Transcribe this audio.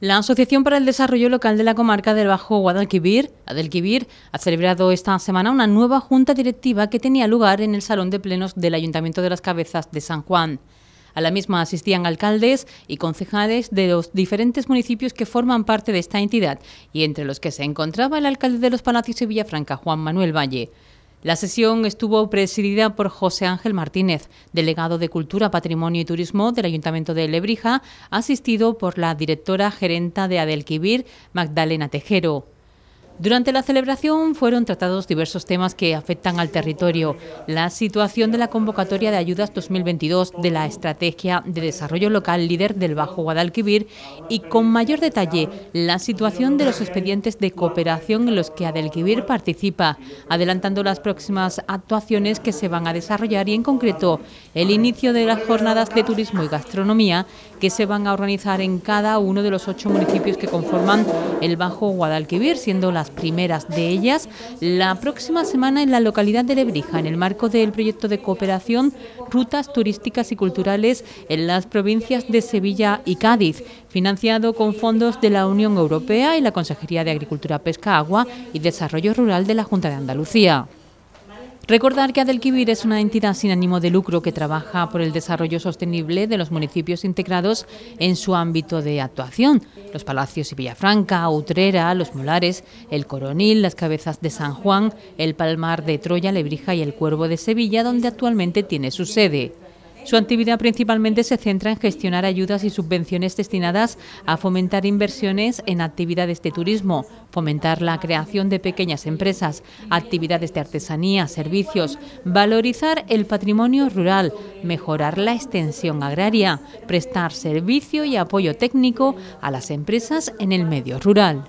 La Asociación para el Desarrollo Local de la Comarca del Bajo Guadalquivir, Adelquivir, ha celebrado esta semana una nueva junta directiva que tenía lugar en el Salón de Plenos del Ayuntamiento de las Cabezas de San Juan. A la misma asistían alcaldes y concejales de los diferentes municipios que forman parte de esta entidad y entre los que se encontraba el alcalde de los Palacios y Villafranca, Juan Manuel Valle. La sesión estuvo presidida por José Ángel Martínez, delegado de Cultura, Patrimonio y Turismo del Ayuntamiento de Lebrija, asistido por la directora gerenta de Adelquivir, Magdalena Tejero. Durante la celebración fueron tratados diversos temas que afectan al territorio, la situación de la convocatoria de ayudas 2022 de la Estrategia de Desarrollo Local Líder del Bajo Guadalquivir y con mayor detalle la situación de los expedientes de cooperación en los que Adelquivir participa, adelantando las próximas actuaciones que se van a desarrollar y en concreto el inicio de las jornadas de turismo y gastronomía que se van a organizar en cada uno de los ocho municipios que conforman el Bajo Guadalquivir, siendo la primeras de ellas la próxima semana en la localidad de Lebrija, en el marco del proyecto de cooperación Rutas Turísticas y Culturales en las provincias de Sevilla y Cádiz, financiado con fondos de la Unión Europea y la Consejería de Agricultura, Pesca, Agua y Desarrollo Rural de la Junta de Andalucía. Recordar que Adelquivir es una entidad sin ánimo de lucro que trabaja por el desarrollo sostenible de los municipios integrados en su ámbito de actuación. Los Palacios y Villafranca, Utrera, Los Molares, El Coronil, Las Cabezas de San Juan, El Palmar de Troya, Lebrija y El Cuervo de Sevilla, donde actualmente tiene su sede. Su actividad principalmente se centra en gestionar ayudas y subvenciones destinadas a fomentar inversiones en actividades de turismo, fomentar la creación de pequeñas empresas, actividades de artesanía, servicios, valorizar el patrimonio rural, mejorar la extensión agraria, prestar servicio y apoyo técnico a las empresas en el medio rural.